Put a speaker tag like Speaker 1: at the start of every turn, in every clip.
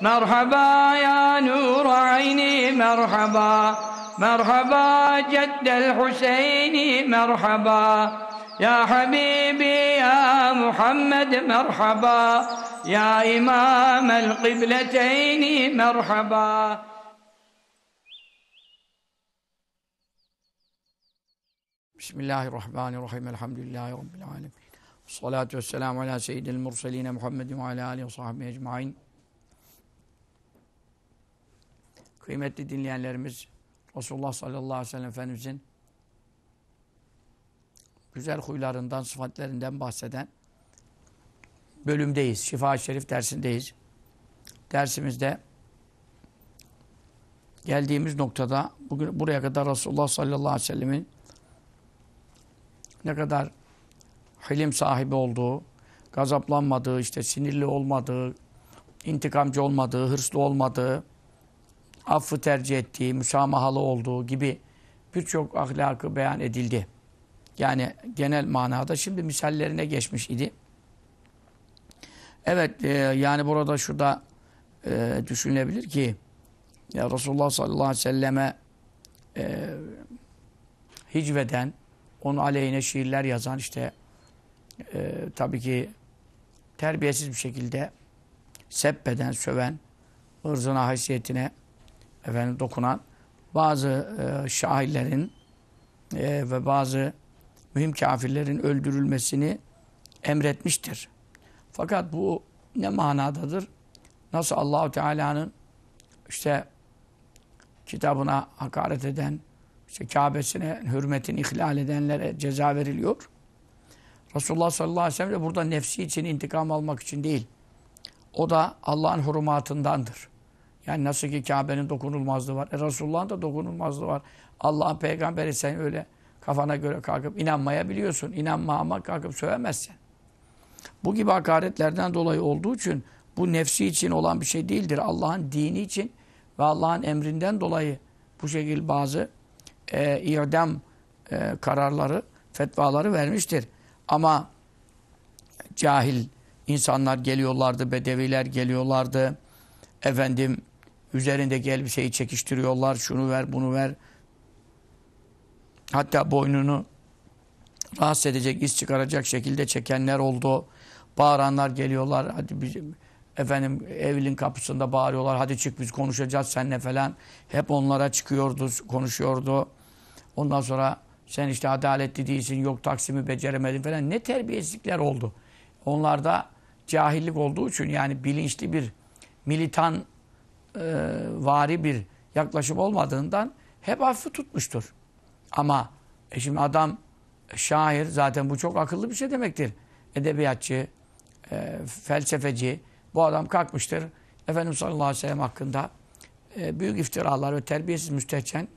Speaker 1: مرحبا يا نور عيني مرحبا مرحبا جد الحسين مرحبا يا حبيبي يا محمد مرحبا يا إمام القبلتين مرحبا بسم الله الرحمن الرحيم الحمد لله رب العالمين والصلاة والسلام على سيد المرسلين محمد وعلى آله وصحبه أجمعين Kıymetli dinleyenlerimiz Resulullah sallallahu aleyhi ve sellem Efendimizin güzel huylarından, sıfatlarından bahseden bölümdeyiz. şifa Şerif dersindeyiz. Dersimizde geldiğimiz noktada bugün buraya kadar Resulullah sallallahu aleyhi ve sellemin ne kadar hilim sahibi olduğu, gazaplanmadığı, işte sinirli olmadığı, intikamcı olmadığı, hırslı olmadığı, affı tercih ettiği, müsamahalı olduğu gibi birçok ahlakı beyan edildi. Yani genel manada şimdi misallerine geçmiş idi. Evet e, yani burada şurada e, düşünülebilir ki ya Resulullah sallallahu aleyhi ve selleme e, hicveden onun aleyhine şiirler yazan işte e, tabii ki terbiyesiz bir şekilde sebbeden, söven, ırzına, haysiyetine efendim dokunan bazı e, şairlerin e, ve bazı mühim kafirlerin öldürülmesini emretmiştir. Fakat bu ne manadadır? Nasıl Allahu Teala'nın işte kitabına hakaret eden, işte Kabe'sine hürmetini ihlal edenlere ceza veriliyor. Resulullah sallallahu aleyhi ve sellem de burada nefsi için intikam almak için değil. O da Allah'ın hurumatındandır. Yani nasıl ki Kabe'nin dokunulmazlığı var. E Resulullah'ın da dokunulmazlığı var. Allah'ın peygamberi sen öyle kafana göre kalkıp inanmayabiliyorsun. İnanma ama kalkıp söylemezsen. Bu gibi hakaretlerden dolayı olduğu için bu nefsi için olan bir şey değildir. Allah'ın dini için ve Allah'ın emrinden dolayı bu şekilde bazı e, irdem e, kararları, fetvaları vermiştir. Ama cahil insanlar geliyorlardı, bedeviler geliyorlardı. Efendim Üzerindeki elbiseyi çekiştiriyorlar. Şunu ver, bunu ver. Hatta boynunu rahatsız edecek, iz çıkaracak şekilde çekenler oldu. Bağıranlar geliyorlar. Hadi bizim efendim evlin kapısında bağırıyorlar. Hadi çık biz konuşacağız seninle falan. Hep onlara çıkıyordu, konuşuyordu. Ondan sonra sen işte adaletli değilsin, yok Taksim'i beceremedin falan. Ne terbiyesizlikler oldu. Onlarda cahillik olduğu için yani bilinçli bir militan e, vari bir yaklaşım olmadığından hep affı tutmuştur. Ama e şimdi adam e, şair zaten bu çok akıllı bir şey demektir. Edebiyatçı, e, felsefeci bu adam kalkmıştır. Efendimiz sallallahu aleyhi ve sellem hakkında e, büyük iftiralar ve terbiyesiz müstehcen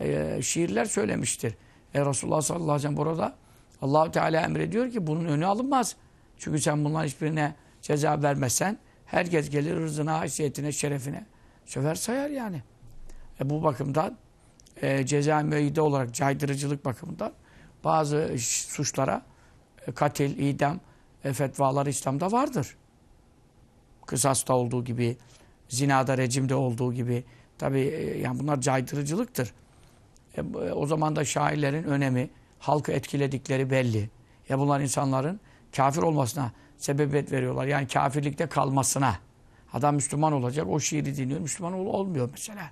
Speaker 1: e, şiirler söylemiştir. E, Resulullah sallallahu aleyhi ve sellem burada allah Teala emrediyor ki bunun önü alınmaz. Çünkü sen bunların hiçbirine ceza vermezsen Herkes gelir rızına, haysiyetine, şerefine söver sayar yani. E bu bakımdan e, ceza müeyyide olarak caydırıcılık bakımından bazı suçlara e, katil, idam e, fetvaları İslam'da vardır. Kısasta olduğu gibi, zinada, rejimde olduğu gibi. Tabi e, yani bunlar caydırıcılıktır. E, e, o zaman da şairlerin önemi, halkı etkiledikleri belli. Ya bunlar insanların kafir olmasına sebebiyet veriyorlar. Yani kafirlikte kalmasına. Adam Müslüman olacak, o şiiri dinliyor, Müslüman ol olmuyor mesela.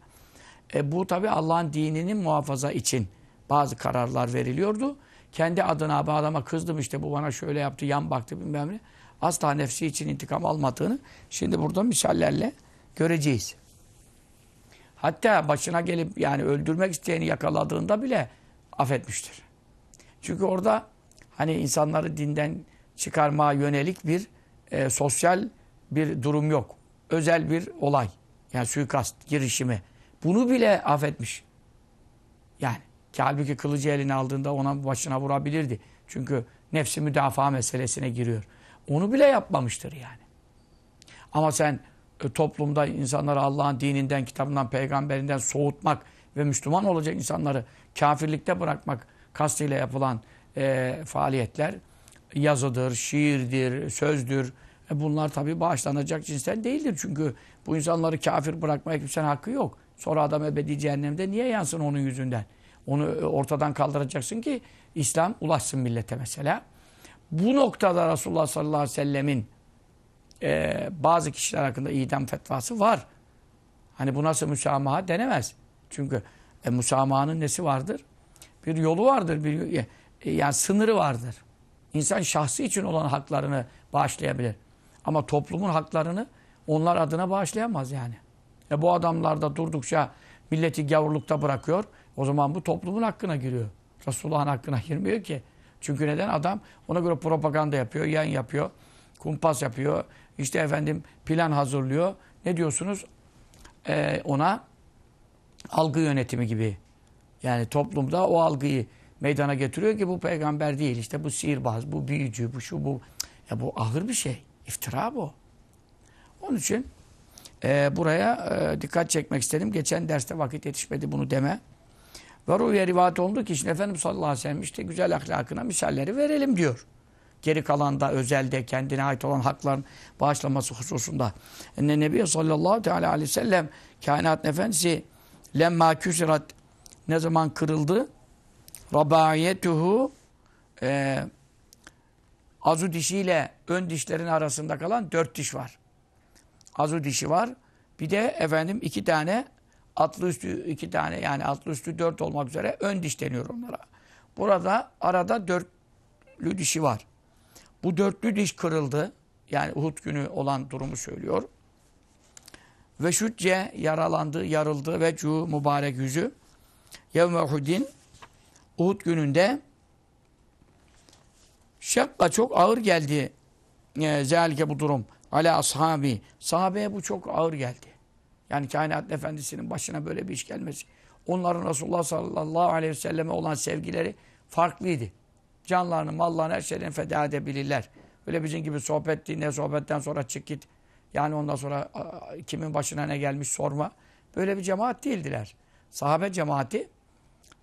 Speaker 1: E, bu tabi Allah'ın dininin muhafaza için bazı kararlar veriliyordu. Kendi adına bir adama kızdım işte bu bana şöyle yaptı, yan baktı bilmem ne. Asla nefsi için intikam almadığını şimdi burada misallerle göreceğiz. Hatta başına gelip yani öldürmek isteyeni yakaladığında bile affetmiştir. Çünkü orada hani insanları dinden çıkarmaya yönelik bir e, sosyal bir durum yok. Özel bir olay. Yani suikast girişimi. Bunu bile affetmiş. Yani ki halbuki kılıcı eline aldığında ona başına vurabilirdi. Çünkü nefsi müdafaa meselesine giriyor. Onu bile yapmamıştır yani. Ama sen e, toplumda insanları Allah'ın dininden, kitabından, peygamberinden soğutmak ve Müslüman olacak insanları kafirlikte bırakmak kastıyla yapılan e, faaliyetler yazıdır, şiirdir, sözdür. E bunlar tabii bağışlanacak cinsten değildir. Çünkü bu insanları kafir bırakmaya kimsenin hakkı yok. Sonra adam ebedi cehennemde niye yansın onun yüzünden? Onu e, ortadan kaldıracaksın ki İslam ulaşsın millete mesela. Bu noktada Resulullah sallallahu aleyhi ve sellemin e, bazı kişiler hakkında idam fetvası var. Hani bu nasıl müsamaha denemez. Çünkü e, müsamahanın nesi vardır? Bir yolu vardır, bir e, yani sınırı vardır. İnsan şahsı için olan haklarını bağışlayabilir. Ama toplumun haklarını onlar adına bağışlayamaz yani. E bu adamlar da durdukça milleti gavurlukta bırakıyor. O zaman bu toplumun hakkına giriyor. Resulullah'ın hakkına girmiyor ki. Çünkü neden adam ona göre propaganda yapıyor, yayın yapıyor, kumpas yapıyor. İşte efendim plan hazırlıyor. Ne diyorsunuz? Ee, ona algı yönetimi gibi. Yani toplumda o algıyı meydana getiriyor ki bu peygamber değil işte bu sihirbaz, bu büyücü, bu şu bu. Ya bu ahır bir şey. İftira bu. Onun için e, buraya e, dikkat çekmek istedim. Geçen derste vakit yetişmedi bunu deme. Ve ruhiye rivayet oldu ki işte Efendimiz sallallahu aleyhi ve sellem işte güzel ahlakına misalleri verelim diyor. Geri kalan da özelde kendine ait olan hakların bağışlaması hususunda. Enne Nebi sallallahu aleyhi ve sellem kainat efendisi lemma küsirat ne zaman kırıldı? Rabaiyetuhu e, azu dişiyle ön dişlerin arasında kalan dört diş var. Azu dişi var. Bir de efendim iki tane atlı üstü iki tane yani atlı üstü dört olmak üzere ön diş deniyor onlara. Burada arada dörtlü dişi var. Bu dörtlü diş kırıldı. Yani Uhud günü olan durumu söylüyor. Ve şütce yaralandı, yarıldı ve cu mübarek yüzü. Yevme Uhud'in Uhud gününde şakla çok ağır geldi. E, zelke bu durum. Ala ashabi. Sahabeye bu çok ağır geldi. Yani kainat efendisinin başına böyle bir iş gelmesi. Onların Resulullah sallallahu aleyhi ve selleme olan sevgileri farklıydı. Canlarını, mallarını, her şeylerini feda edebilirler. Öyle bizim gibi sohbet dinle, sohbetten sonra çık git. Yani ondan sonra kimin başına ne gelmiş sorma. Böyle bir cemaat değildiler. Sahabe cemaati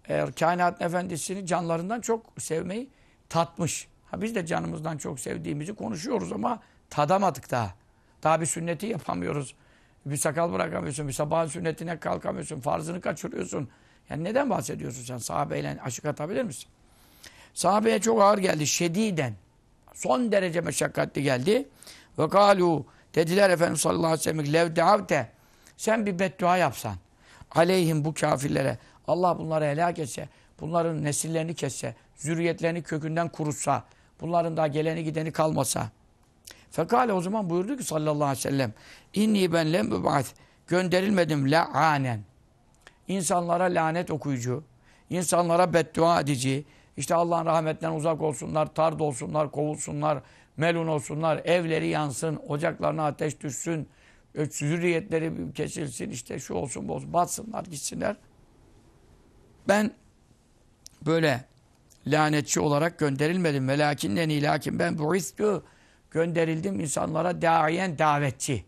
Speaker 1: eğer kainatın efendisini canlarından çok sevmeyi tatmış. Ha, biz de canımızdan çok sevdiğimizi konuşuyoruz ama tadamadık daha. Daha bir sünneti yapamıyoruz. Bir sakal bırakamıyorsun, bir sabah sünnetine kalkamıyorsun, farzını kaçırıyorsun. Yani neden bahsediyorsun sen? Sahabeyle aşık atabilir misin? Sahabeye çok ağır geldi. Şediden. Son derece meşakkatli geldi. Ve kalu dediler Efendim sallallahu aleyhi ve sellem lev sen bir beddua yapsan aleyhim bu kafirlere Allah bunları helak etse, bunların nesillerini kesse, zürriyetlerini kökünden kurutsa, bunların da geleni gideni kalmasa. Fekale o zaman buyurdu ki sallallahu aleyhi ve sellem inni ben lem üb'at gönderilmedim la'anen. İnsanlara lanet okuyucu, insanlara beddua edici, işte Allah'ın rahmetten uzak olsunlar, tard olsunlar, kovulsunlar, melun olsunlar, evleri yansın, ocaklarına ateş düşsün, zürriyetleri kesilsin, işte şu olsun, bu olsun, batsınlar, gitsinler. Ben böyle lanetçi olarak gönderilmedim. Ve lakinneni lakin ben bu riskü gönderildim insanlara daiyen davetçi.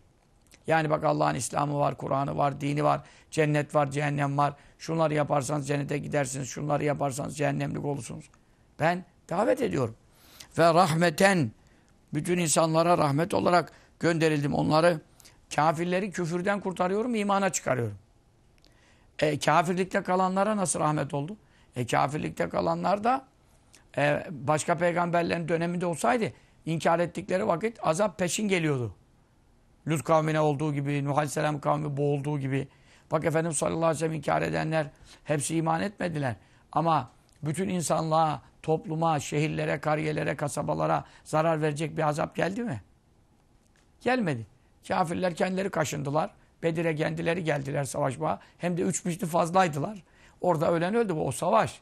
Speaker 1: Yani bak Allah'ın İslam'ı var, Kur'an'ı var, dini var, cennet var, cehennem var. Şunları yaparsanız cennete gidersiniz, şunları yaparsanız cehennemlik olursunuz. Ben davet ediyorum. Ve rahmeten, bütün insanlara rahmet olarak gönderildim. Onları, kafirleri küfürden kurtarıyorum, imana çıkarıyorum. E, kafirlikte kalanlara nasıl rahmet oldu? E, kafirlikte kalanlar da e, başka peygamberlerin döneminde olsaydı inkar ettikleri vakit azap peşin geliyordu. Lut kavmine olduğu gibi, Nuh Aleyhisselam kavmi boğulduğu gibi. Bak Efendimiz sallallahu aleyhi ve sellem inkar edenler hepsi iman etmediler. Ama bütün insanlığa, topluma, şehirlere, kariyelere, kasabalara zarar verecek bir azap geldi mi? Gelmedi. Kafirler kendileri kaşındılar. Bedir'e kendileri geldiler savaşma Hem de üç misli fazlaydılar. Orada ölen öldü bu o savaş.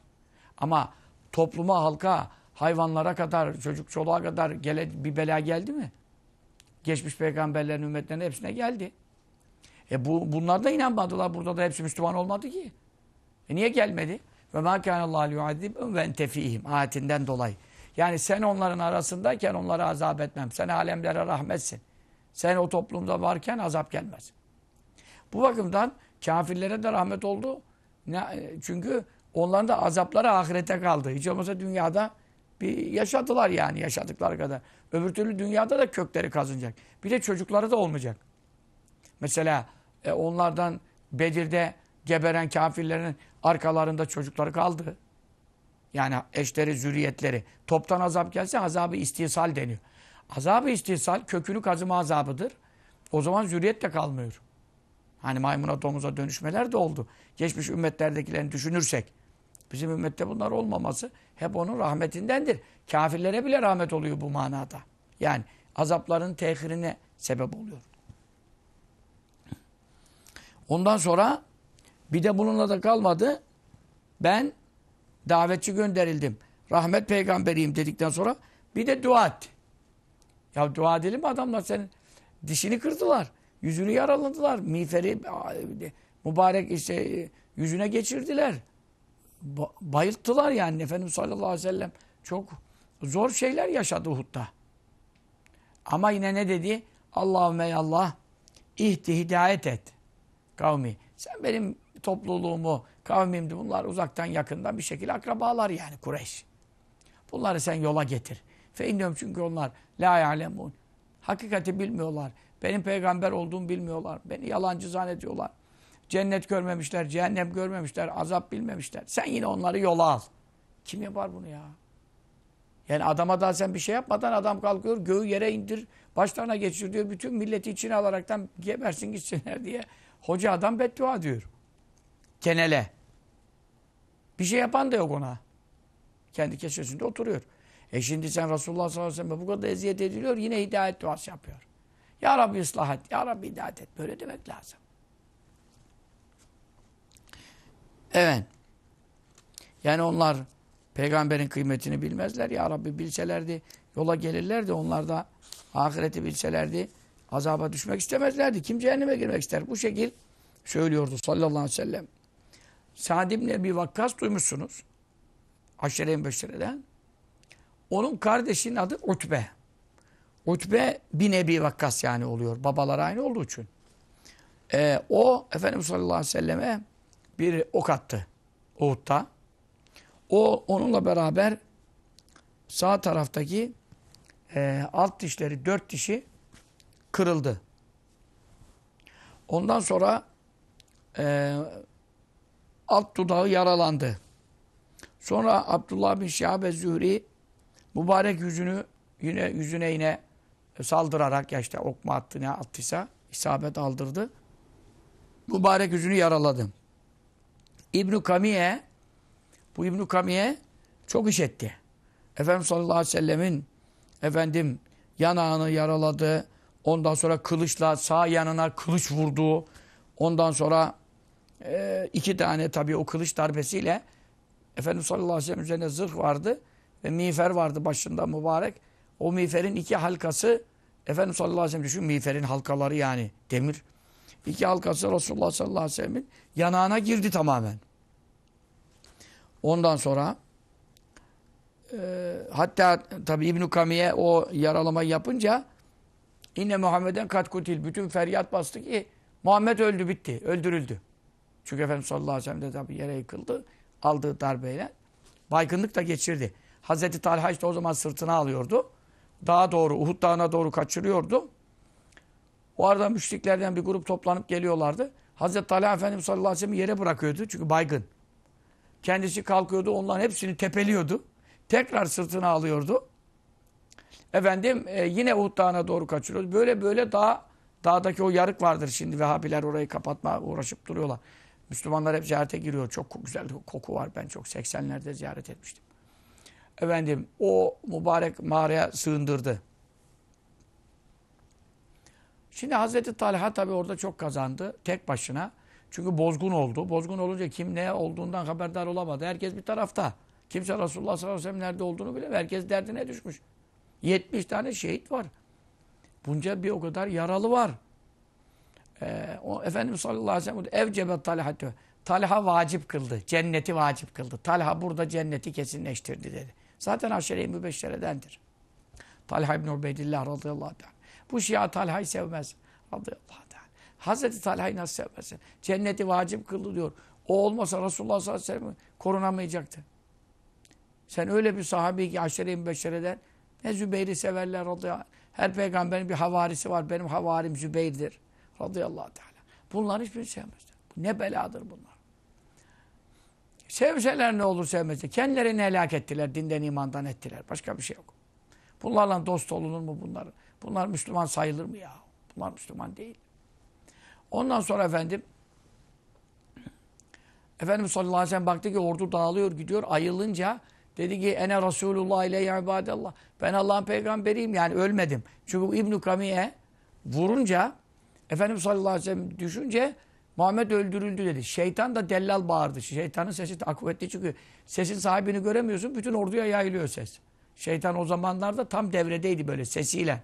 Speaker 1: Ama topluma, halka, hayvanlara kadar, çocuk çoluğa kadar gele, bir bela geldi mi? Geçmiş peygamberlerin ümmetlerin hepsine geldi. E bu, bunlar da inanmadılar. Burada da hepsi Müslüman olmadı ki. E niye gelmedi? Ve mâ kânallâhu yu'adibüm ve entefihim. Ayetinden dolayı. Yani sen onların arasındayken onlara azap etmem. Sen alemlere rahmetsin. Sen o toplumda varken azap gelmez. Bu bakımdan kafirlere de rahmet oldu. Ne, e, çünkü onların da azapları ahirete kaldı. Hiç olmazsa dünyada bir yaşadılar yani yaşadıkları kadar. Öbür türlü dünyada da kökleri kazınacak. Bir de çocukları da olmayacak. Mesela e, onlardan Bedir'de geberen kafirlerin arkalarında çocukları kaldı. Yani eşleri, zürriyetleri. Toptan azap gelse azabı istihsal deniyor. Azabı istihsal kökünü kazıma azabıdır. O zaman zürriyet de kalmıyor. Hani maymuna domuza dönüşmeler de oldu. Geçmiş ümmetlerdekilerini düşünürsek. Bizim ümmette bunlar olmaması hep onun rahmetindendir. Kafirlere bile rahmet oluyor bu manada. Yani azapların tehirine sebep oluyor. Ondan sonra bir de bununla da kalmadı. Ben davetçi gönderildim. Rahmet peygamberiyim dedikten sonra bir de dua etti. Ya dua edelim mi adamlar senin dişini kırdılar. Yüzünü yaraladılar. Miğferi mübarek işte yüzüne geçirdiler. Ba bayılttılar yani Efendimiz sallallahu aleyhi ve sellem. Çok zor şeyler yaşadı Uhud'da. Ama yine ne dedi? Allahümme Allah ihti hidayet et kavmi. Sen benim topluluğumu, kavmimdi bunlar uzaktan yakından bir şekilde akrabalar yani Kureyş. Bunları sen yola getir. Fe inniyorum çünkü onlar la ya'lemun. Hakikati bilmiyorlar. Benim peygamber olduğumu bilmiyorlar. Beni yalancı zannediyorlar. Cennet görmemişler, cehennem görmemişler, azap bilmemişler. Sen yine onları yola al. Kim yapar bunu ya? Yani adama da sen bir şey yapmadan adam kalkıyor, göğü yere indir, başlarına geçir diyor. Bütün milleti içine alaraktan gebersin gitsinler diye. Hoca adam beddua diyor. Kenele. Bir şey yapan da yok ona. Kendi keşfesinde oturuyor. E şimdi sen Resulullah sallallahu aleyhi ve sellem bu kadar eziyet ediliyor. Yine hidayet duası yapıyor. Ya Rabbi ıslah et, Ya Rabbi hidayet et. Böyle demek lazım. Evet. Yani onlar peygamberin kıymetini bilmezler. Ya Rabbi bilselerdi yola gelirlerdi. Onlar da ahireti bilselerdi azaba düşmek istemezlerdi. Kim cehenneme girmek ister? Bu şekil söylüyordu sallallahu aleyhi ve sellem. Sa'd bir Ebi Vakkas duymuşsunuz. Aşere-i Onun kardeşinin adı Utbe. Utbe bir nebi Vakkas yani oluyor. Babalar aynı olduğu için. Ee, o Efendimiz sallallahu aleyhi ve selleme bir ok attı. Uhud'da. O onunla beraber sağ taraftaki e, alt dişleri, dört dişi kırıldı. Ondan sonra e, alt dudağı yaralandı. Sonra Abdullah bin Şihab Zühri mübarek yüzünü yine yüzüne yine saldırarak ya işte okma attı ne attıysa isabet aldırdı. Mübarek yüzünü yaraladı. İbn-i Kamiye bu İbn-i Kamiye çok iş etti. Efendimiz sallallahu aleyhi ve sellemin efendim yanağını yaraladı. Ondan sonra kılıçla sağ yanına kılıç vurdu. Ondan sonra e, iki tane tabii o kılıç darbesiyle Efendimiz sallallahu aleyhi ve sellem üzerine zırh vardı ve miğfer vardı başında mübarek. O miğferin iki halkası Efendimiz sallallahu aleyhi ve sellem düşün miğferin halkaları yani demir. İki halkası Resulullah sallallahu aleyhi ve sellemin yanağına girdi tamamen. Ondan sonra e, hatta tabi İbn-i Kami'ye o yaralama yapınca İnne Muhammeden katkutil. Bütün feryat bastı ki Muhammed öldü bitti. Öldürüldü. Çünkü Efendimiz sallallahu aleyhi ve sellem de tabi yere yıkıldı. Aldığı darbeyle. Baygınlık da geçirdi. Hazreti Talha işte o zaman sırtına alıyordu. Daha doğru, Uhud dağına doğru kaçırıyordu. O arada müşriklerden bir grup toplanıp geliyorlardı. Hazreti Talha Efendimiz sallallahu aleyhi ve sellem'i yere bırakıyordu çünkü baygın. Kendisi kalkıyordu, onların hepsini tepeliyordu. Tekrar sırtına alıyordu. Efendim e, yine Uhud dağına doğru kaçırıyordu. Böyle böyle dağ, dağdaki o yarık vardır şimdi. Vehhabiler orayı kapatma uğraşıp duruyorlar. Müslümanlar hep ziyarete giriyor. Çok güzel koku var. Ben çok 80'lerde ziyaret etmiştim efendim o mübarek mağaraya sığındırdı. Şimdi Hazreti Talha tabi orada çok kazandı tek başına. Çünkü bozgun oldu. Bozgun olunca kim ne olduğundan haberdar olamadı. Herkes bir tarafta. Kimse Resulullah sallallahu aleyhi ve sellem nerede olduğunu bile herkes derdine düşmüş. 70 tane şehit var. Bunca bir o kadar yaralı var. Ee, o Efendimiz sallallahu aleyhi ve sellem evcebe talhatü. Talha vacip kıldı. Cenneti vacip kıldı. Talha burada cenneti kesinleştirdi dedi. Zaten aşere-i mübeşşeredendir. Talha ibn Ubeydillah radıyallahu anh. Bu şia Talha'yı sevmez radıyallahu anh. Hazreti Talha'yı nasıl sevmesin? Cenneti vacip kıldı diyor. O olmasa Resulullah sallallahu aleyhi ve sellem korunamayacaktı. Sen öyle bir sahabi ki aşere-i mübeşşereden ne Zübeyir'i severler radıyallahu anh. Her peygamberin bir havarisi var. Benim havarim Zübeyir'dir radıyallahu teala. Bunlar hiçbirini sevmezler. Ne beladır bunlar. Sevseler ne olur sevmezse. Kendilerini helak ettiler, dinden imandan ettiler. Başka bir şey yok. Bunlarla dost olunur mu bunlar? Bunlar Müslüman sayılır mı ya? Bunlar Müslüman değil. Ondan sonra efendim Efendimiz sallallahu aleyhi ve sellem baktı ki ordu dağılıyor gidiyor ayılınca dedi ki ene Resulullah ile ibadallah. Ben Allah'ın peygamberiyim yani ölmedim. Çünkü İbn-i Kami'ye vurunca Efendimiz sallallahu aleyhi ve sellem düşünce Muhammed öldürüldü dedi. Şeytan da dellal bağırdı. Şeytanın sesi kuvvetli çünkü Sesin sahibini göremiyorsun. Bütün orduya yayılıyor ses. Şeytan o zamanlarda tam devredeydi böyle sesiyle.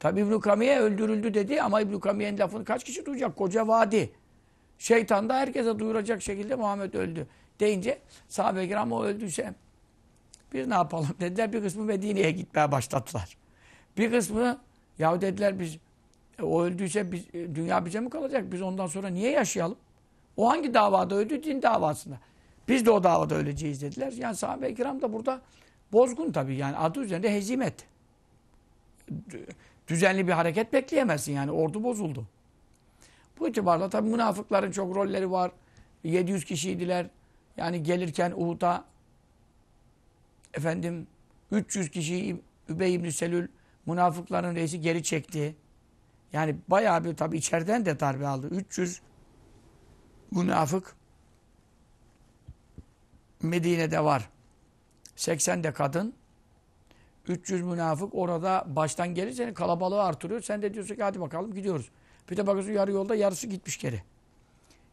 Speaker 1: Tabi İbn-i Kamiye öldürüldü dedi ama İbn-i Kamiye'nin lafını kaç kişi duyacak? Koca vadi. Şeytan da herkese duyuracak şekilde Muhammed öldü. Deyince sahabe-i kiram o öldüyse biz ne yapalım dediler. Bir kısmı Medine'ye gitmeye başladılar. Bir kısmı yahu dediler biz e, o öldüyse biz, e, dünya bize mi kalacak? Biz ondan sonra niye yaşayalım? O hangi davada öldü? Din davasında. Biz de o davada öleceğiz dediler. Yani sahabe-i kiram da burada bozgun tabii. Yani adı üzerinde hezimet. Düzenli bir hareket bekleyemezsin yani. Ordu bozuldu. Bu itibarla tabii münafıkların çok rolleri var. 700 kişiydiler. Yani gelirken Uhud'a efendim 300 kişiyi Übey İbni Selül münafıkların reisi geri çekti. Yani bayağı bir tabi içeriden de darbe aldı. 300 münafık Medine'de var. 80 de kadın. 300 münafık orada baştan gelir seni kalabalığı artırıyor. Sen de diyorsun ki hadi bakalım gidiyoruz. Bir de bakıyorsun yarı yolda yarısı gitmiş geri.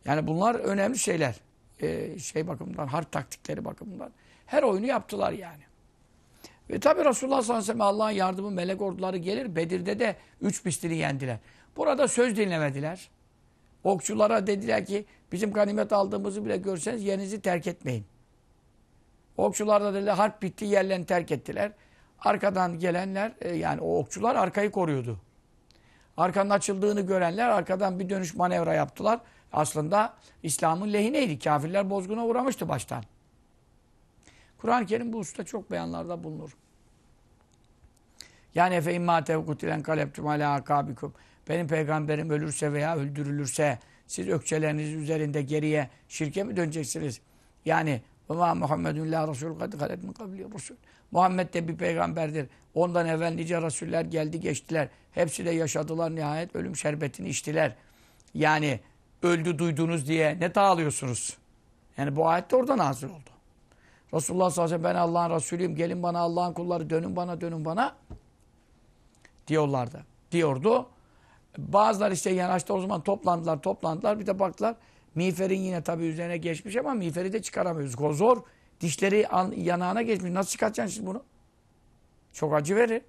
Speaker 1: Yani bunlar önemli şeyler. Ee, şey bakımından, harp taktikleri bakımından. Her oyunu yaptılar yani. Ve tabi Resulullah sallallahu aleyhi ve sellem Allah'ın yardımı melek orduları gelir. Bedir'de de üç bistiri yendiler. Burada söz dinlemediler. Okçulara dediler ki bizim ganimet aldığımızı bile görseniz yerinizi terk etmeyin. Okçular da dediler harp bitti yerlerini terk ettiler. Arkadan gelenler e, yani o okçular arkayı koruyordu. Arkanın açıldığını görenler arkadan bir dönüş manevra yaptılar. Aslında İslam'ın lehineydi. Kafirler bozguna uğramıştı baştan. Kur'an-ı Kerim bu usta çok beyanlarda bulunur. Yani efe imma tevkutilen kaleptum ala akabikum. Benim peygamberim ölürse veya öldürülürse siz ökçeleriniz üzerinde geriye şirke mi döneceksiniz? Yani وَمَا مُحَمَّدٌ لَا رَسُولُ قَدْ خَلَتْ مِنْ قَبْلِ Muhammed de bir peygamberdir. Ondan evvel nice rasuller geldi geçtiler. Hepsi de yaşadılar nihayet ölüm şerbetini içtiler. Yani öldü duydunuz diye ne dağılıyorsunuz? Yani bu ayet de oradan hazır oldu. Resulullah sallallahu aleyhi ve ben Allah'ın Resulüyüm. Gelin bana Allah'ın kulları dönün bana dönün bana. Diyorlardı. Diyordu. Bazılar işte yanaştı o zaman toplandılar toplandılar. Bir de baktılar miğferin yine tabii üzerine geçmiş ama miğferi de çıkaramıyoruz. Zor. Dişleri yanağına geçmiş. Nasıl çıkartacaksın şimdi bunu? Çok acı verir.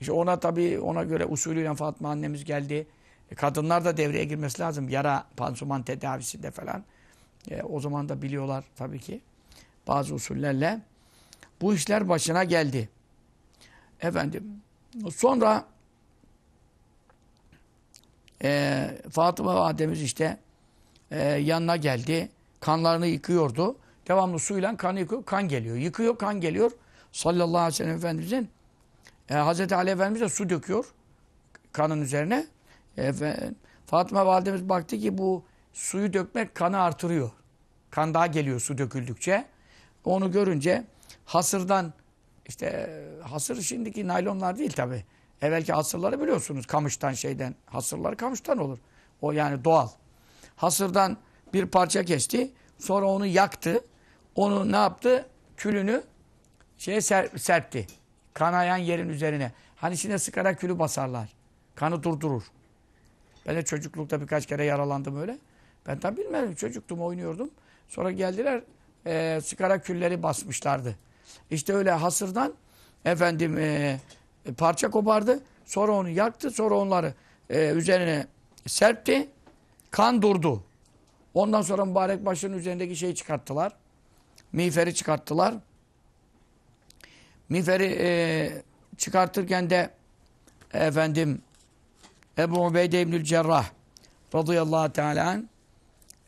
Speaker 1: İşte ona tabii ona göre usulüyle Fatma annemiz geldi. E, kadınlar da devreye girmesi lazım. Yara pansuman tedavisinde falan. E, o zaman da biliyorlar tabii ki bazı usullerle bu işler başına geldi. Efendim sonra e, Fatıma Vademiz işte e, yanına geldi. Kanlarını yıkıyordu. Devamlı suyla kanı yıkıyor. Kan geliyor. Yıkıyor kan geliyor. Sallallahu aleyhi ve sellem Efendimizin e, Hazreti Ali Efendimiz de su döküyor kanın üzerine. Efendim, Fatıma Validemiz baktı ki bu suyu dökmek kanı artırıyor. Kan daha geliyor su döküldükçe. Onu görünce hasırdan işte hasır şimdiki naylonlar değil tabi. Evvelki hasırları biliyorsunuz kamıştan şeyden. Hasırlar kamıştan olur. O yani doğal. Hasırdan bir parça kesti. Sonra onu yaktı. Onu ne yaptı? Külünü şeye ser, serpti. Kanayan yerin üzerine. Hani içine sıkarak külü basarlar. Kanı durdurur. Ben de çocuklukta birkaç kere yaralandım öyle. Ben tam bilmedim. Çocuktum oynuyordum. Sonra geldiler e, sigara külleri basmışlardı. İşte öyle hasırdan efendim e, parça kopardı. Sonra onu yaktı. Sonra onları e, üzerine serpti. Kan durdu. Ondan sonra mübarek başının üzerindeki şeyi çıkarttılar. Miğferi çıkarttılar. Miğferi e, çıkartırken de efendim Ebu Ubeyde İbnül Cerrah radıyallahu teala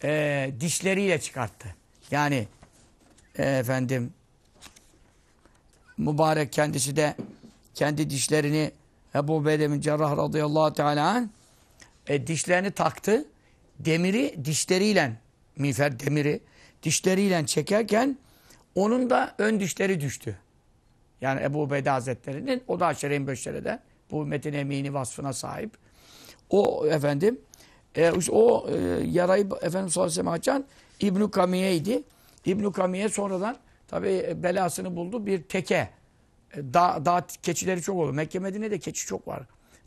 Speaker 1: e, dişleriyle çıkarttı. Yani e, efendim mübarek kendisi de kendi dişlerini Ebu Bedemin Cerrah radıyallahu teala e, dişlerini taktı. Demiri dişleriyle miğfer demiri dişleriyle çekerken onun da ön dişleri düştü. Yani Ebu Bede Hazretleri'nin o da aşere-i bu metin emini vasfına sahip. O efendim e, o e, yarayı efendim sallallahu aleyhi ve sellem açan İbn-i Kamiye'ydi. İbn-i Kamiye sonradan tabi e, belasını buldu bir teke. E, dağ, dağ keçileri çok oldu Mekke Medine'de keçi çok var.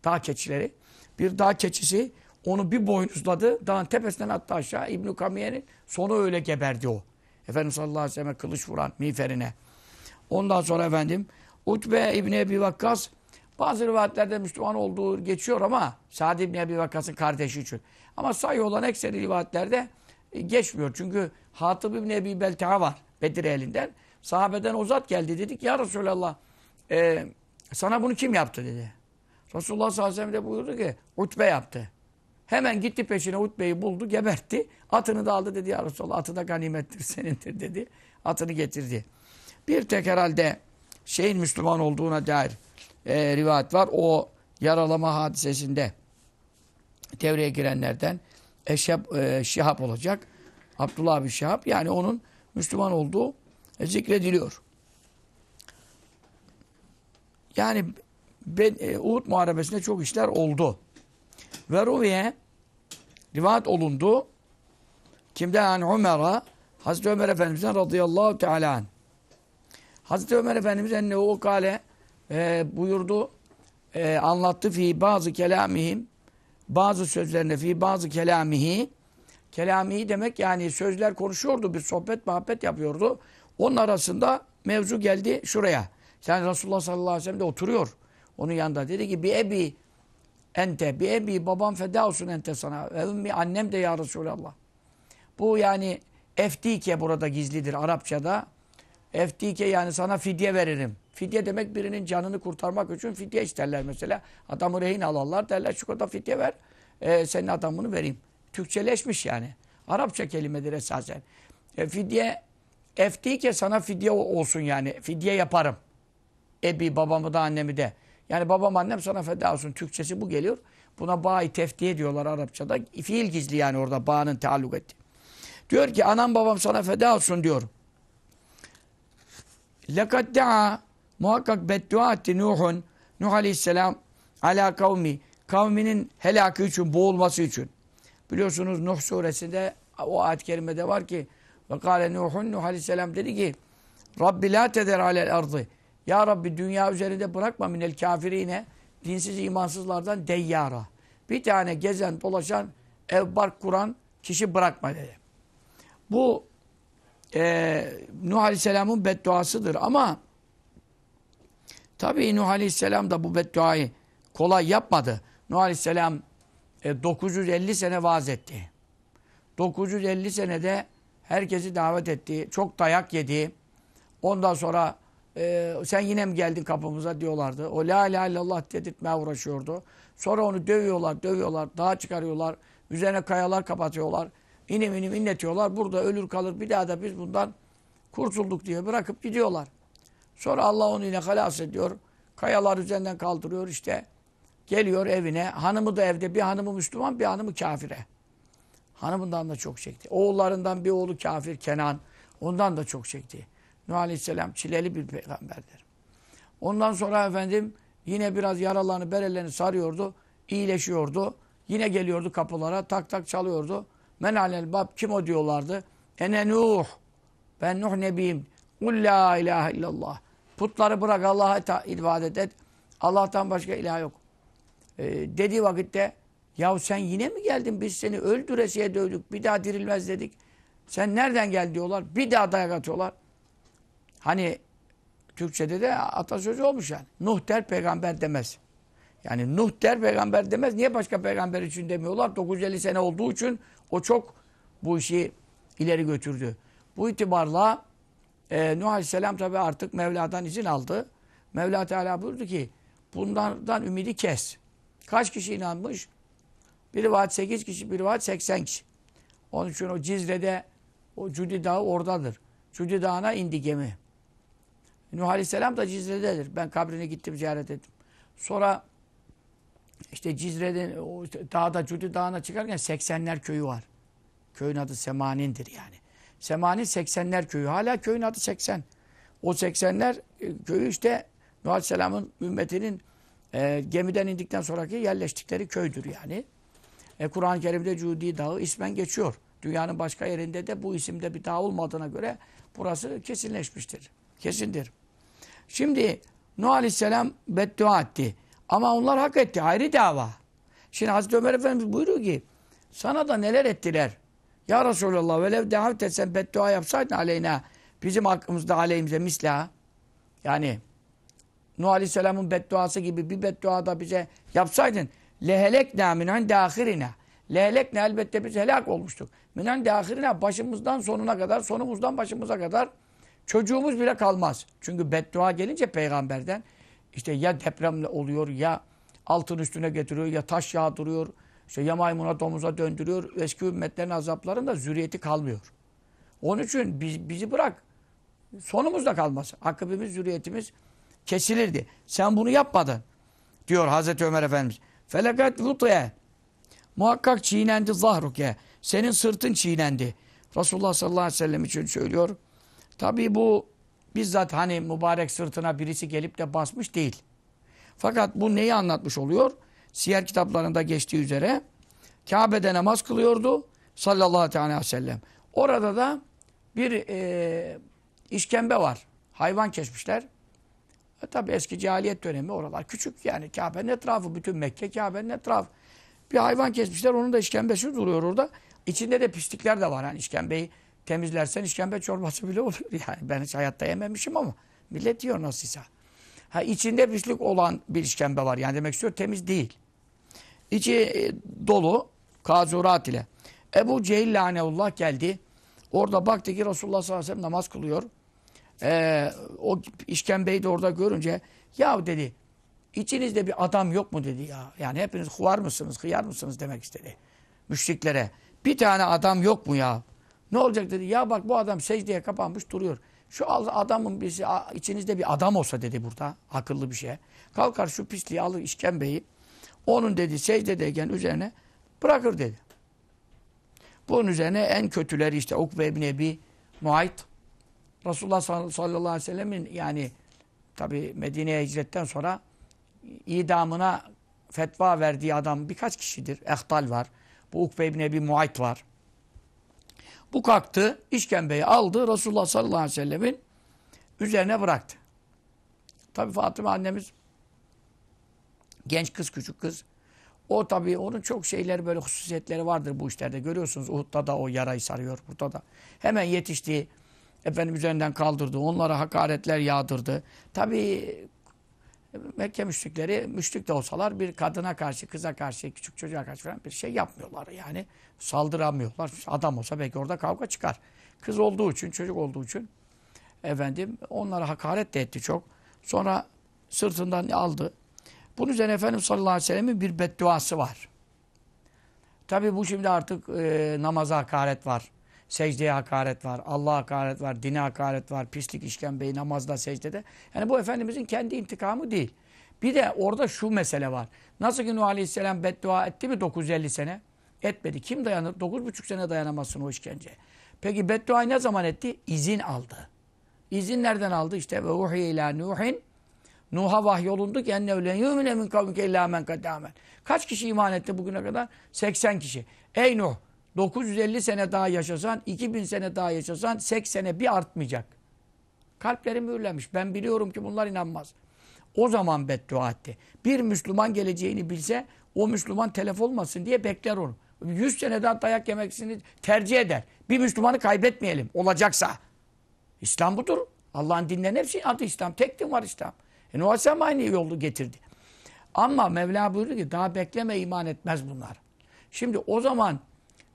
Speaker 1: Dağ keçileri. Bir dağ keçisi onu bir boynuzladı. Dağın tepesinden attı aşağı. İbn-i Kamiye'nin sonu öyle geberdi o. Efendimiz sallallahu aleyhi ve sellem'e kılıç vuran miğferine. Ondan sonra efendim Utbe İbni Ebi Vakkas bazı rivayetlerde Müslüman olduğu geçiyor ama Sa'd İbni Ebi Vakkas'ın kardeşi için. Ama sayı olan ekseri rivayetlerde e, geçmiyor. Çünkü Hatib İbni Ebi belta var Bedir elinden. Sahabeden o zat geldi dedik ya Resulallah e, sana bunu kim yaptı dedi. Resulullah sallallahu aleyhi ve sellem de buyurdu ki Utbe yaptı. Hemen gitti peşine Utbe'yi buldu gebertti. Atını da aldı dedi ya Resulallah atı da ganimettir senindir dedi. Atını getirdi. Bir tek herhalde şeyin Müslüman olduğuna dair e, rivayet var. O yaralama hadisesinde devreye girenlerden Eşhab, e, Şihab olacak. Abdullah bin Şihab. Yani onun Müslüman olduğu e, zikrediliyor. Yani ben, e, Uhud Muharebesi'nde çok işler oldu. Ve Ruviye rivayet olundu. Kimden? Yani Ömer'a Hazreti Ömer Efendimiz'den radıyallahu teala anh. Hazreti Ömer Efendimiz ennehu o kale e, buyurdu e, anlattı fi bazı kelamihim bazı sözlerine fi bazı kelamihi kelamihi demek yani sözler konuşuyordu bir sohbet muhabbet yapıyordu. Onun arasında mevzu geldi şuraya. Sen yani Resulullah sallallahu aleyhi ve sellem de oturuyor. Onun yanında dedi ki bir ebi ente bir ebi babam feda olsun ente sana ve ümmi annem de ya Resulallah. Bu yani eftike burada gizlidir Arapçada. Eftike yani sana fidye veririm. Fidye demek birinin canını kurtarmak için fidye isterler mesela. Adamı rehin alarlar derler şu kadar fidye ver. E, senin adamını vereyim. Türkçeleşmiş yani. Arapça kelimedir esasen. E, fidye eftike sana fidye olsun yani. Fidye yaparım. Ebi babamı da annemi de. Yani babam annem sana feda olsun. Türkçesi bu geliyor. Buna bayi teftiye diyorlar Arapçada. Fiil gizli yani orada bağının taalluk etti. Diyor ki anam babam sana feda olsun diyor. Lekad dea muhakkak beddua etti Nuh'un Nuh aleyhisselam ala kavmi kavminin helakı için boğulması için. Biliyorsunuz Nuh suresinde o ayet-i kerimede var ki ve kâle Nuh'un Nuh aleyhisselam dedi ki Rabbi la teder alel ardı Ya Rabbi dünya üzerinde bırakma minel kafirine dinsiz imansızlardan deyyara. Bir tane gezen dolaşan evbark kuran kişi bırakma dedi. Bu e, Nuh Aleyhisselam'ın bedduasıdır ama tabii Nuh Aleyhisselam da bu bedduayı kolay yapmadı. Nuh Aleyhisselam e, 950 sene vaaz etti. 950 senede herkesi davet etti. Çok dayak yedi. Ondan sonra e, sen yine mi geldin kapımıza diyorlardı. O la ilahe illallah dedirtmeye uğraşıyordu. Sonra onu dövüyorlar, dövüyorlar, dağa çıkarıyorlar. Üzerine kayalar kapatıyorlar. İnim inim inletiyorlar. Burada ölür kalır bir daha da biz bundan kurtulduk diye bırakıp gidiyorlar. Sonra Allah onu yine halas ediyor. Kayalar üzerinden kaldırıyor işte. Geliyor evine. Hanımı da evde. Bir hanımı Müslüman bir hanımı kafire. Hanımından da çok çekti. Oğullarından bir oğlu kafir Kenan. Ondan da çok çekti. Nuh Aleyhisselam çileli bir peygamberdir. Ondan sonra efendim yine biraz yaralarını berelerini sarıyordu. iyileşiyordu. Yine geliyordu kapılara tak tak çalıyordu. Men alel bab kim o diyorlardı? Ene Nuh. Ben Nuh nebiyim. Kul la ilahe illallah. Putları bırak Allah'a ibadet et. Allah'tan başka ilah yok. Ee, dediği vakitte Ya sen yine mi geldin? Biz seni öldüresiye dövdük. Bir daha dirilmez dedik. Sen nereden gel diyorlar. Bir daha dayak atıyorlar. Hani Türkçe'de de atasözü olmuş yani. Nuh der peygamber demez. Yani Nuh der peygamber demez. Niye başka peygamber için demiyorlar? 950 sene olduğu için o çok bu işi ileri götürdü. Bu itibarla e, Nuh Aleyhisselam tabi artık Mevla'dan izin aldı. Mevla Teala buyurdu ki bundan ümidi kes. Kaç kişi inanmış? Bir vaat 8 kişi, bir vaat 80 kişi. Onun için o Cizre'de o Cudi Dağı oradadır. Cudi Dağı'na indi gemi. Nuh Aleyhisselam da Cizre'dedir. Ben kabrine gittim ziyaret ettim. Sonra işte Cizre'den o dağda Cudi Dağı'na çıkarken 80'ler köyü var. Köyün adı Semanin'dir yani. Semani 80'ler köyü. Hala köyün adı 80. O 80'ler e, köyü işte Nuh Aleyhisselam'ın ümmetinin e, gemiden indikten sonraki yerleştikleri köydür yani. E, Kur'an-ı Kerim'de Cudi Dağı ismen geçiyor. Dünyanın başka yerinde de bu isimde bir dağ olmadığına göre burası kesinleşmiştir. Kesindir. Şimdi Nuh Aleyhisselam beddua etti. Ama onlar hak etti. Ayrı dava. Şimdi Hazreti Ömer Efendimiz buyuruyor ki sana da neler ettiler? Ya Resulallah velev dehavte sen beddua yapsaydın aleyna bizim hakkımızda aleyhimize misla yani Nuh Aleyhisselam'ın bedduası gibi bir beddua da bize yapsaydın lehelekna minen dâhirine lehelekna elbette biz helak olmuştuk minen dâhirine başımızdan sonuna kadar sonumuzdan başımıza kadar çocuğumuz bile kalmaz. Çünkü beddua gelince peygamberden işte ya depremle oluyor ya altın üstüne getiriyor ya taş yağdırıyor. İşte ya maymuna domuza döndürüyor. Eski ümmetlerin azaplarında zürriyeti kalmıyor. Onun için biz, bizi bırak sonumuz da kalmaz. Akıbimiz, zürriyetimiz kesilirdi. Sen bunu yapmadın diyor Hazreti Ömer Efendimiz. Felekat lutye muhakkak çiğnendi zahruke. Senin sırtın çiğnendi. Resulullah sallallahu aleyhi ve sellem için söylüyor. Tabii bu bizzat hani mübarek sırtına birisi gelip de basmış değil. Fakat bu neyi anlatmış oluyor? Siyer kitaplarında geçtiği üzere Kabe'de namaz kılıyordu sallallahu aleyhi ve sellem. Orada da bir e, işkembe var. Hayvan kesmişler. E, tabi eski cahiliyet dönemi oralar. Küçük yani Kabe'nin etrafı. Bütün Mekke Kabe'nin etrafı. Bir hayvan kesmişler. Onun da işkembesi duruyor orada. İçinde de pislikler de var. hani işkembeyi temizlersen işkembe çorbası bile olur. Yani ben hiç hayatta yememişim ama millet diyor nasılsa. Ha içinde pislik olan bir işkembe var. Yani demek istiyor temiz değil. İçi e, dolu kazurat ile. Ebu Cehil laneullah geldi. Orada baktı ki Resulullah sallallahu aleyhi ve sellem namaz kılıyor. Ee, o işkembeyi de orada görünce ya dedi içinizde bir adam yok mu dedi ya. Yani hepiniz huvar mısınız, hıyar mısınız demek istedi. Müşriklere. Bir tane adam yok mu ya? Ne olacak dedi. Ya bak bu adam secdeye kapanmış duruyor. Şu adamın birisi içinizde bir adam olsa dedi burada. Akıllı bir şey. Kalkar şu pisliği alır işkembeyi. Onun dedi secdedeyken üzerine bırakır dedi. Bunun üzerine en kötüleri işte Ukbe ibn Ebi Muayt. Resulullah sallallahu aleyhi ve sellemin yani tabi Medine'ye hicretten sonra idamına fetva verdiği adam birkaç kişidir. Ehtal var. Bu Ukbe ibn Ebi Muayt var. Bu kalktı, işkembeyi aldı, Resulullah sallallahu aleyhi ve sellemin üzerine bıraktı. Tabii Fatıma annemiz genç kız, küçük kız. O tabii onun çok şeyleri böyle hususiyetleri vardır bu işlerde. Görüyorsunuz Uhud'da da o yarayı sarıyor, burada da. Hemen yetişti, efendim üzerinden kaldırdı, onlara hakaretler yağdırdı. Tabii. Mekke müşrikleri müşrik de olsalar bir kadına karşı, kıza karşı, küçük çocuğa karşı falan bir şey yapmıyorlar. Yani saldıramıyorlar. Adam olsa belki orada kavga çıkar. Kız olduğu için, çocuk olduğu için efendim onlara hakaret de etti çok. Sonra sırtından aldı. Bunun üzerine Efendimiz sallallahu aleyhi ve sellem'in bir bedduası var. Tabi bu şimdi artık e, namaza hakaret var. Secdeye hakaret var, Allah'a hakaret var, dine hakaret var, pislik işkembeyi namazda, secdede. Yani bu Efendimizin kendi intikamı değil. Bir de orada şu mesele var. Nasıl ki Nuh Aleyhisselam beddua etti mi 950 sene? Etmedi. Kim dayanır? 9,5 sene dayanamazsın o işkenceye. Peki bedduayı ne zaman etti? İzin aldı. İzin nereden aldı? İşte ve uhiye ila Nuhin Nuh'a vahyolundu ki enne ölen yümine min kavmike illa men Kaç kişi iman etti bugüne kadar? 80 kişi. Ey Nuh 950 sene daha yaşasan, 2000 sene daha yaşasan 80'e bir artmayacak. Kalpleri mühürlenmiş. Ben biliyorum ki bunlar inanmaz. O zaman beddua etti. Bir Müslüman geleceğini bilse o Müslüman telef olmasın diye bekler onu. 100 sene daha dayak yemekisini tercih eder. Bir Müslümanı kaybetmeyelim olacaksa. İslam budur. Allah'ın dinlerin hepsi adı İslam. Tek din var İslam. E Nuh Aleyhisselam aynı yolu getirdi. Ama Mevla buyurdu ki daha bekleme iman etmez bunlar. Şimdi o zaman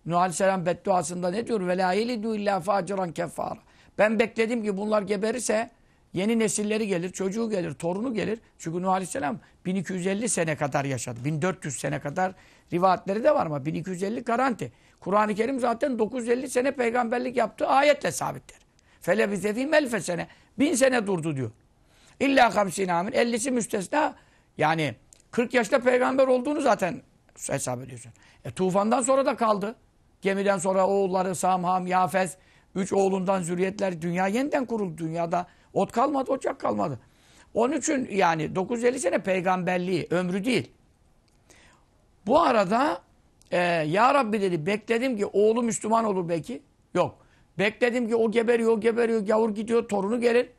Speaker 1: Nuh Aleyhisselam bedduasında ne diyor? وَلَا يَلِدُوا اِلَّا فَاجِرًا كَفَّارًا Ben bekledim ki bunlar geberirse yeni nesilleri gelir, çocuğu gelir, torunu gelir. Çünkü Nuh Aleyhisselam 1250 sene kadar yaşadı. 1400 sene kadar rivayetleri de var ama 1250 garanti. Kur'an-ı Kerim zaten 950 sene peygamberlik yaptığı ayetle sabittir. فَلَبِثَ فِي مَلْفَ sene. Bin sene durdu diyor. İlla hamsin amin. 50'si müstesna. Yani 40 yaşta peygamber olduğunu zaten hesap ediyorsun. E, tufandan sonra da kaldı. Gemiden sonra oğulları Sam, Ham, Yafes, üç oğlundan zürriyetler dünya yeniden kuruldu dünyada. Ot kalmadı, ocak kalmadı. Onun için yani 950 sene peygamberliği, ömrü değil. Bu arada e, Ya Rabbi dedi bekledim ki oğlu Müslüman olur belki. Yok. Bekledim ki o geberiyor, o geberiyor, yavur gidiyor, torunu gelir.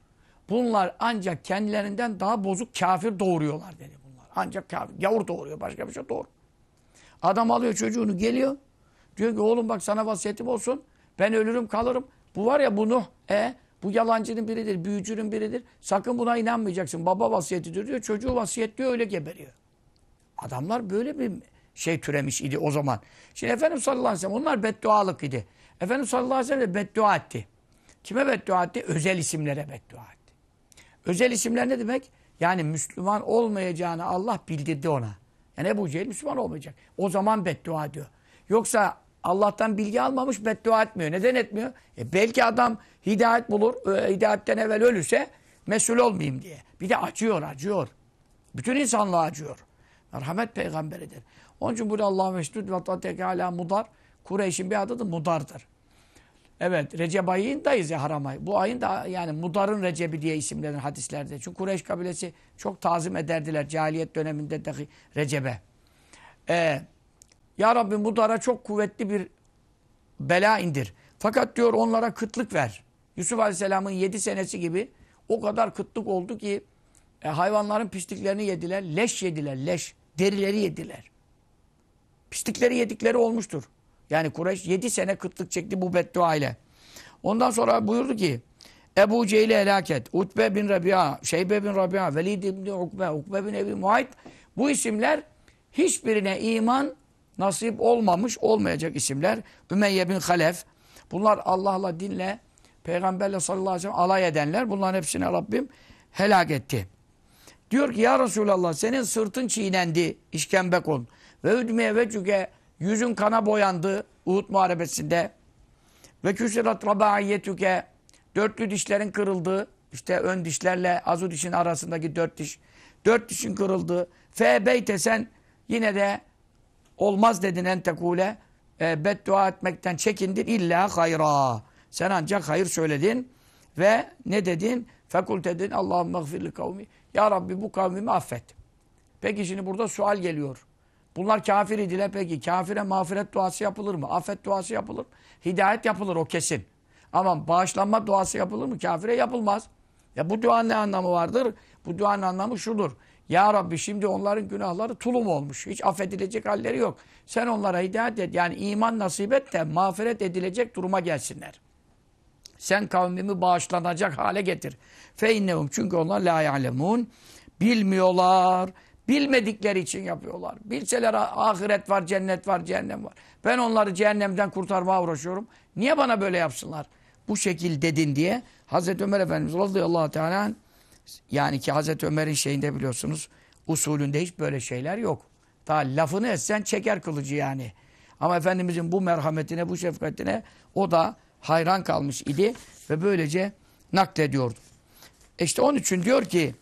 Speaker 1: Bunlar ancak kendilerinden daha bozuk kafir doğuruyorlar dedi bunlar. Ancak kafir, yavur doğuruyor, başka bir şey doğur. Adam alıyor çocuğunu geliyor. Diyor ki oğlum bak sana vasiyetim olsun. Ben ölürüm kalırım. Bu var ya bunu e bu yalancının biridir, büyücünün biridir. Sakın buna inanmayacaksın. Baba vasiyetidir diyor. Çocuğu vasiyet diyor öyle geberiyor. Adamlar böyle bir şey türemiş idi o zaman. Şimdi Efendim sallallahu aleyhi ve sellem onlar beddualık idi. Efendim sallallahu aleyhi ve sellem de beddua etti. Kime beddua etti? Özel isimlere beddua etti. Özel isimler ne demek? Yani Müslüman olmayacağını Allah bildirdi ona. Yani Ebu Cehil Müslüman olmayacak. O zaman beddua diyor. Yoksa Allah'tan bilgi almamış beddua etmiyor. Neden etmiyor? E belki adam hidayet bulur, e, hidayetten evvel ölürse mesul olmayayım diye. Bir de acıyor, acıyor. Bütün insanlığa acıyor. Merhamet peygamberidir. Onun için burada Allah meşdud ve tateke ala mudar. Kureyş'in bir adı da mudardır. Evet Recep ayındayız ya haram ayı. Bu ayın da yani Mudar'ın Recep'i diye isimlenir hadislerde. Çünkü Kureyş kabilesi çok tazim ederdiler cahiliyet döneminde dahi Recep'e. Ee, ya Rabbi bu çok kuvvetli bir bela indir. Fakat diyor onlara kıtlık ver. Yusuf Aleyhisselam'ın yedi senesi gibi o kadar kıtlık oldu ki e, hayvanların pisliklerini yediler. Leş yediler, leş. Derileri yediler. Pislikleri yedikleri olmuştur. Yani Kureyş yedi sene kıtlık çekti bu beddua ile. Ondan sonra buyurdu ki Ebu Cehil'i helak et. Utbe bin Rabia, Şeybe bin Rabia, Velid bin Ukbe, Ukbe bin Ebi Muayt. Bu isimler hiçbirine iman nasip olmamış, olmayacak isimler. Ümeyye bin Halef. Bunlar Allah'la, dinle, peygamberle sallallahu aleyhi ve sellem alay edenler. Bunların hepsini Rabbim helak etti. Diyor ki ya Resulallah senin sırtın çiğnendi, işkembe kon. Ve üdmeye ve cüge yüzün kana boyandı Uhud muharebesinde. Ve küsrat rabaiyyetüke dörtlü dişlerin kırıldı. İşte ön dişlerle azu dişin arasındaki dört diş. Dört dişin kırıldı. Fe beyte sen yine de Olmaz dedin en tekule. E, beddua etmekten çekindin illa hayra. Sen ancak hayır söyledin ve ne dedin? Fekul dedin Allah'ım mağfirli kavmi. Ya Rabbi bu kavmimi affet. Peki şimdi burada sual geliyor. Bunlar kafir idiler peki. Kafire mağfiret duası yapılır mı? Affet duası yapılır mı? Hidayet yapılır o kesin. Ama bağışlanma duası yapılır mı? Kafire yapılmaz. Ya bu duanın ne anlamı vardır? Bu duanın anlamı şudur. Ya Rabbi şimdi onların günahları tulum olmuş. Hiç affedilecek halleri yok. Sen onlara hidayet et. Yani iman nasip et de mağfiret edilecek duruma gelsinler. Sen kavmimi bağışlanacak hale getir. Fe çünkü onlar la ya'lemun. Bilmiyorlar. Bilmedikleri için yapıyorlar. Bilseler ahiret var, cennet var, cehennem var. Ben onları cehennemden kurtarmaya uğraşıyorum. Niye bana böyle yapsınlar? Bu şekil dedin diye Hazreti Ömer Efendimiz radıyallahu Teala'nın yani ki Hazreti Ömer'in şeyinde biliyorsunuz usulünde hiç böyle şeyler yok. Ta lafını etsen çeker kılıcı yani. Ama Efendimizin bu merhametine, bu şefkatine o da hayran kalmış idi ve böylece naklediyordu. E işte onun için diyor ki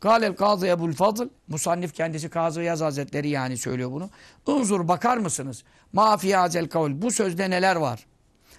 Speaker 1: Galel Kazı Ebul Fadıl Musannif kendisi Kazı Yaz Hazretleri yani söylüyor bunu. Unzur bakar mısınız? Mafiyazel kavl. Bu sözde neler var?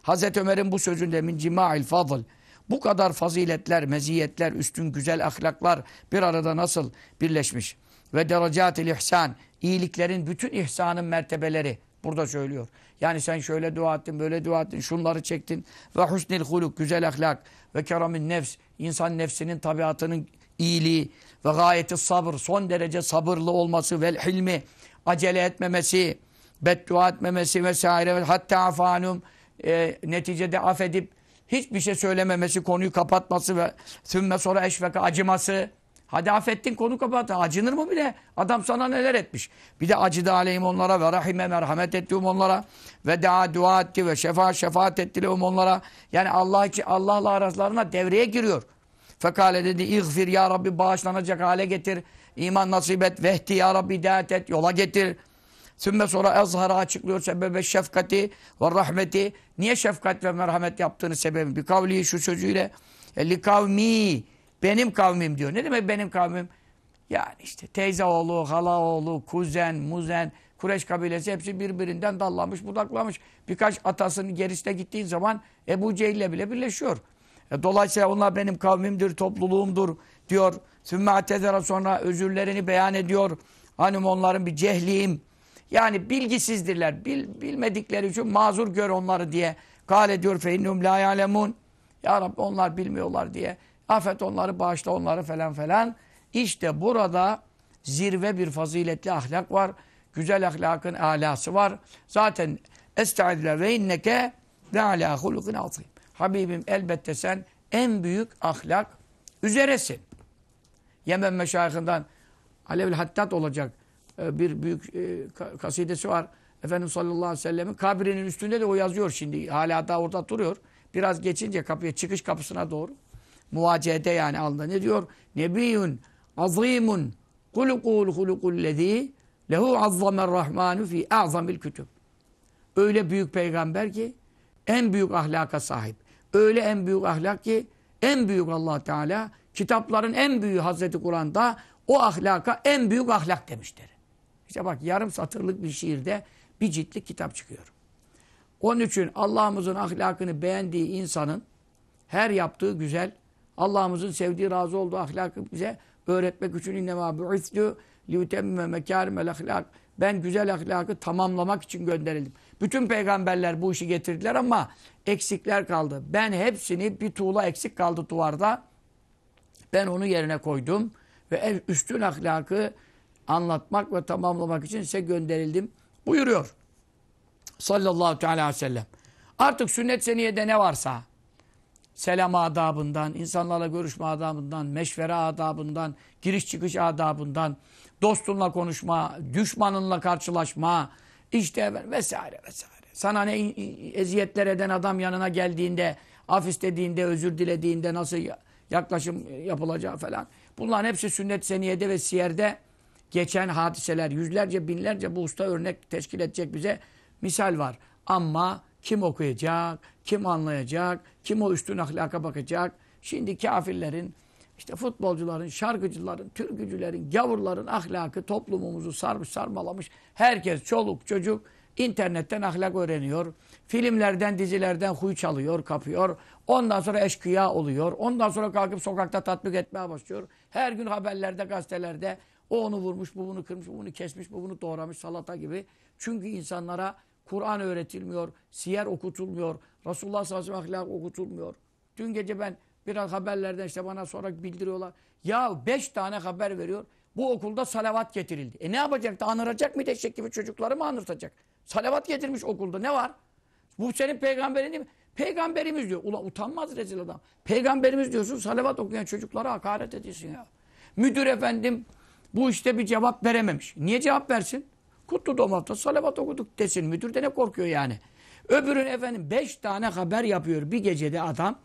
Speaker 1: Hazreti Ömer'in bu sözünde min cima'il fadıl. Bu kadar faziletler, meziyetler, üstün güzel ahlaklar bir arada nasıl birleşmiş? Ve derecatil ihsan, iyiliklerin bütün ihsanın mertebeleri burada söylüyor. Yani sen şöyle dua ettin, böyle dua ettin, şunları çektin. Ve husnil huluk, güzel ahlak. Ve keramin nefs, insan nefsinin tabiatının iyiliği. Ve gayeti sabır, son derece sabırlı olması. Vel hilmi, acele etmemesi, beddua etmemesi vesaire. Ve hatta afanum, e, neticede affedip hiçbir şey söylememesi, konuyu kapatması ve sümme sonra eşveka acıması. Hadi affettin konu kapattı. Acınır mı bile? Adam sana neler etmiş. Bir de acıdı aleyhim onlara ve rahime merhamet ettim um onlara. Ve daha dua etti ve şefa şefaat ettilerim um onlara. Yani Allah Allah'la araslarına devreye giriyor. Fekale dedi ihfir ya Rabbi bağışlanacak hale getir. İman nasip et. Vehdi ya Rabbi hidayet et. Yola getir. Sümme sonra ezhara açıklıyor sebebe şefkati ve rahmeti. Niye şefkat ve merhamet yaptığını sebebi? Bir kavli şu sözüyle. E, li kavmi. Benim kavmim diyor. Ne demek benim kavmim? Yani işte teyze oğlu, hala oğlu, kuzen, muzen, Kureş kabilesi hepsi birbirinden dallamış, budaklamış. Birkaç atasının gerisine gittiğin zaman Ebu Cehil'le bile birleşiyor. E, dolayısıyla onlar benim kavmimdir, topluluğumdur diyor. Sümme atezera sonra özürlerini beyan ediyor. Hanım onların bir cehliyim. Yani bilgisizdirler. Bil, bilmedikleri için mazur gör onları diye. Kale diyor fe innum la ya'lemun. Ya Rabbi onlar bilmiyorlar diye. Afet onları bağışla onları falan falan. İşte burada zirve bir faziletli ahlak var. Güzel ahlakın alası var. Zaten estaizu ve inneke ve ala hulukin azim. Habibim elbette sen en büyük ahlak üzeresin. Yemen meşayihinden Alevül Hattat olacak e, bir büyük e, kasidesi var. Efendimiz sallallahu aleyhi ve sellemin kabrinin üstünde de o yazıyor şimdi. Hala daha orada duruyor. Biraz geçince kapıya çıkış kapısına doğru. Muvacihede yani alında ne diyor? Nebiyun azimun kulukul hulukullezî lehu azzamer rahmanu fi azamil kütüb. Öyle büyük peygamber ki en büyük ahlaka sahip. Öyle en büyük ahlak ki en büyük allah Teala kitapların en büyüğü Hazreti Kur'an'da o ahlaka en büyük ahlak demiştir. İşte bak yarım satırlık bir şiirde bir ciltlik kitap çıkıyor. Onun için Allah'ımızın ahlakını beğendiği insanın her yaptığı güzel, Allah'ımızın sevdiği, razı olduğu ahlakı bize öğretmek için innemâ bu'istü liutemmime mekârimel ahlak. Ben güzel ahlakı tamamlamak için gönderildim. Bütün peygamberler bu işi getirdiler ama eksikler kaldı. Ben hepsini bir tuğla eksik kaldı duvarda. Ben onu yerine koydum ve üstün ahlakı anlatmak ve tamamlamak için size gönderildim buyuruyor. Sallallahu teala aleyhi ve sellem. Artık sünnet seniyede ne varsa selam adabından, insanlarla görüşme adabından, meşvere adabından, giriş çıkış adabından, dostunla konuşma, düşmanınla karşılaşma, işte vesaire vesaire. Sana ne eziyetler eden adam yanına geldiğinde, af istediğinde, özür dilediğinde nasıl yaklaşım yapılacağı falan. Bunların hepsi sünnet seniyede ve siyerde geçen hadiseler, yüzlerce binlerce bu usta örnek teşkil edecek bize misal var. Ama kim okuyacak, kim anlayacak, kim o üstün ahlaka bakacak? Şimdi kafirlerin, işte futbolcuların, şarkıcıların, türkücülerin, gavurların ahlakı toplumumuzu sarmış sarmalamış. Herkes çoluk çocuk internetten ahlak öğreniyor. Filmlerden, dizilerden huy çalıyor, kapıyor. Ondan sonra eşkıya oluyor. Ondan sonra kalkıp sokakta tatbik etmeye başlıyor. Her gün haberlerde, gazetelerde o onu vurmuş, bu bunu kırmış, bu bunu kesmiş, bu bunu doğramış salata gibi. Çünkü insanlara Kur'an öğretilmiyor, siyer okutulmuyor, Resulullah sallallahu aleyhi ve sellem okutulmuyor. Dün gece ben biraz haberlerden işte bana sonra bildiriyorlar. Ya beş tane haber veriyor. Bu okulda salavat getirildi. E ne yapacak? Anıracak mı eşek gibi çocukları mı anırtacak? Salavat getirmiş okulda. Ne var? Bu senin peygamberin değil mi? Peygamberimiz diyor. Ulan utanmaz rezil adam. Peygamberimiz diyorsun salavat okuyan çocuklara hakaret ediyorsun ya. Müdür efendim bu işte bir cevap verememiş. Niye cevap versin? Kutlu domatta salavat okuduk desin. Müdür de ne korkuyor yani? Öbürün efendim beş tane haber yapıyor bir gecede adam.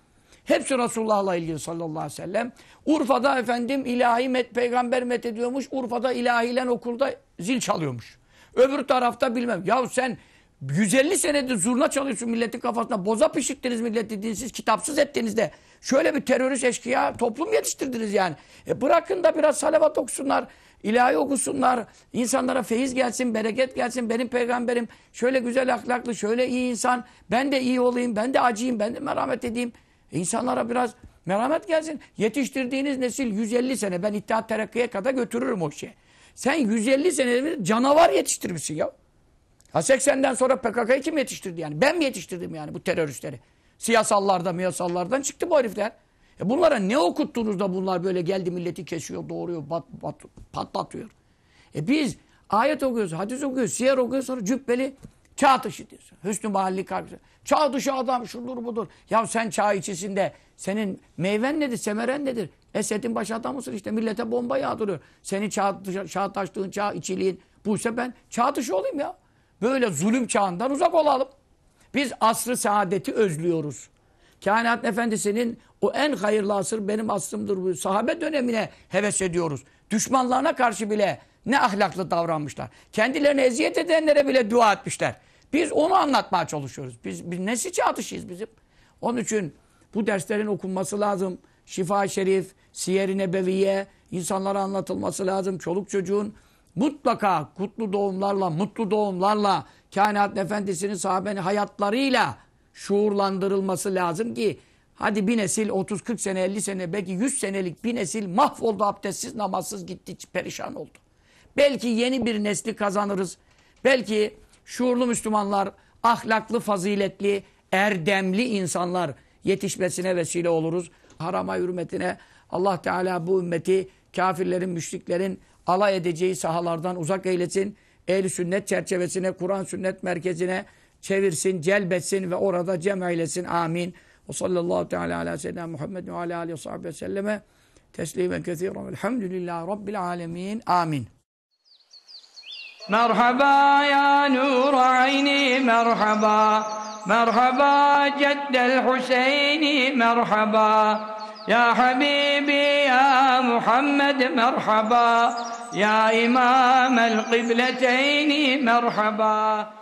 Speaker 1: Hepsi Resulullah'la ilgili sallallahu aleyhi ve sellem. Urfa'da efendim ilahi met, peygamber met ediyormuş. Urfa'da ilahilen okulda zil çalıyormuş. Öbür tarafta bilmem. Ya sen 150 senedir zurna çalıyorsun milletin kafasına. Boza pişiktiniz milleti dinsiz kitapsız ettiniz de. Şöyle bir terörist eşkıya toplum yetiştirdiniz yani. E bırakın da biraz salavat okusunlar, ilahi okusunlar, insanlara feyiz gelsin, bereket gelsin. Benim peygamberim şöyle güzel ahlaklı, şöyle iyi insan. Ben de iyi olayım, ben de acıyım, ben de merhamet edeyim. E insanlara biraz merhamet gelsin. Yetiştirdiğiniz nesil 150 sene. Ben İttihat Terakki'ye kadar götürürüm o şey. Sen 150 sene canavar yetiştirmişsin ya. Ha 80'den sonra PKK'yı kim yetiştirdi yani? Ben mi yetiştirdim yani bu teröristleri? Siyasallarda, miyasallardan çıktı bu herifler. E bunlara ne okuttunuz da bunlar böyle geldi milleti kesiyor, doğuruyor, bat, bat, patlatıyor. E biz ayet okuyoruz, hadis okuyoruz, siyer okuyoruz sonra cübbeli çağ dışı diyorsun. Hüsnü mahalli kalbisi. Çağ dışı adam şudur budur. Ya sen çağ içisinde senin meyven nedir, semeren nedir? Esed'in baş adamısın işte millete bomba yağdırıyor. Seni çağ, dışı, çağ taştığın, çağ içiliğin buysa ben çağ dışı olayım ya. Böyle zulüm çağından uzak olalım. Biz asrı saadeti özlüyoruz. Kainat Efendisi'nin o en hayırlı asır benim asrımdır bu. Sahabe dönemine heves ediyoruz. Düşmanlarına karşı bile ne ahlaklı davranmışlar. Kendilerine eziyet edenlere bile dua etmişler. Biz onu anlatmaya çalışıyoruz. Biz, biz nesi çatışıyız bizim? Onun için bu derslerin okunması lazım. şifa Şerif, Siyer-i Nebeviye insanlara anlatılması lazım. Çoluk çocuğun mutlaka kutlu doğumlarla, mutlu doğumlarla kainat efendisinin sahabenin hayatlarıyla şuurlandırılması lazım ki hadi bir nesil 30-40 sene 50 sene belki 100 senelik bir nesil mahvoldu abdestsiz namazsız gitti perişan oldu. Belki yeni bir nesli kazanırız. Belki şuurlu Müslümanlar ahlaklı faziletli erdemli insanlar yetişmesine vesile oluruz. Harama hürmetine Allah Teala bu ümmeti kafirlerin müşriklerin alay edeceği sahalardan uzak eylesin ehli sünnet çerçevesine, Kur'an sünnet merkezine çevirsin, celbetsin ve orada cem eylesin. Amin. Ve sallallahu teala ala seyyidina Muhammed ve ala aleyhi ve sahibi ve selleme teslimen kethiren. Elhamdülillahi rabbil alemin. Amin. مرحبا يا Ayni. Merhaba. Merhaba, مرحبا جد الحسين Merhaba. يا حبيبي يا محمد مرحبا يا إمام القبلتين مرحبا